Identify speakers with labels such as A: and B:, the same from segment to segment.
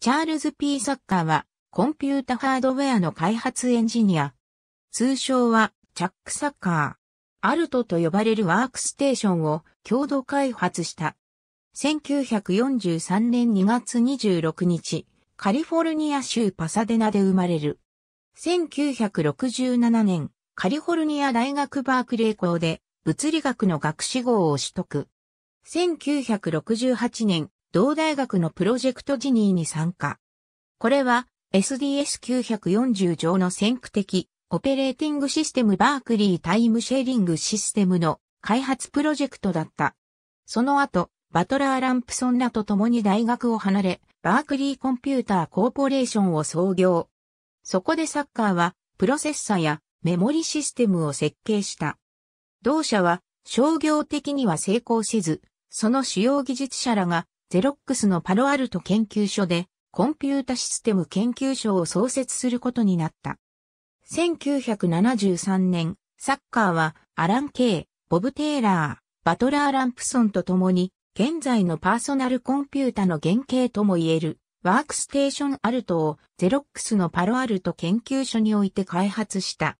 A: チャールズ・ P・ サッカーは、コンピュータハードウェアの開発エンジニア。通称は、チャック・サッカー。アルトと呼ばれるワークステーションを共同開発した。1943年2月26日、カリフォルニア州パサデナで生まれる。1967年、カリフォルニア大学バークレー校で物理学の学士号を取得。1968年、同大学のプロジェクトジニーに参加。これは SDS940 上の先駆的オペレーティングシステムバークリータイムシェーリングシステムの開発プロジェクトだった。その後、バトラー・ランプソンらと共に大学を離れ、バークリーコンピューターコーポレーションを創業。そこでサッカーは、プロセッサやメモリシステムを設計した。同社は、商業的には成功せず、その主要技術者らがゼロックスのパロアルト研究所でコンピュータシステム研究所を創設することになった。1973年、サッカーはアラン・ケイ、ボブ・テイラー、バトラー・ランプソンと共に現在のパーソナルコンピュータの原型とも言えるワークステーションアルトをゼロックスのパロアルト研究所において開発した。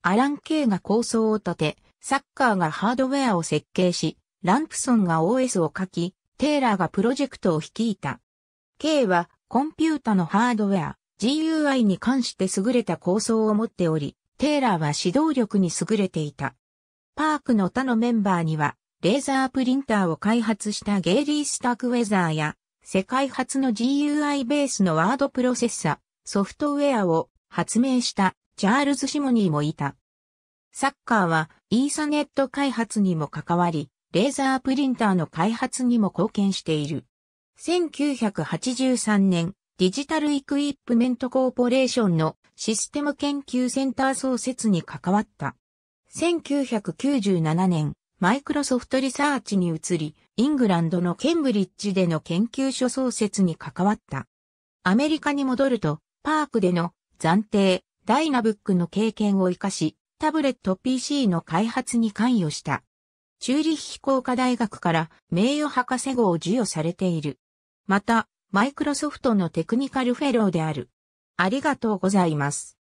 A: アラン・ケイが構想を立て、サッカーがハードウェアを設計し、ランプソンが OS を書き、テイラーがプロジェクトを率いた。K はコンピュータのハードウェア、GUI に関して優れた構想を持っており、テイラーは指導力に優れていた。パークの他のメンバーには、レーザープリンターを開発したゲイリー・スタックウェザーや、世界初の GUI ベースのワードプロセッサ、ソフトウェアを発明したチャールズ・シモニーもいた。サッカーはイーサネット開発にも関わり、レーザープリンターの開発にも貢献している。1983年、デジタルイクイップメントコーポレーションのシステム研究センター創設に関わった。1997年、マイクロソフトリサーチに移り、イングランドのケンブリッジでの研究所創設に関わった。アメリカに戻ると、パークでの暫定、ダイナブックの経験を活かし、タブレット PC の開発に関与した。チューリッヒ工科大学から名誉博士号を授与されている。また、マイクロソフトのテクニカルフェローである。ありがとうございます。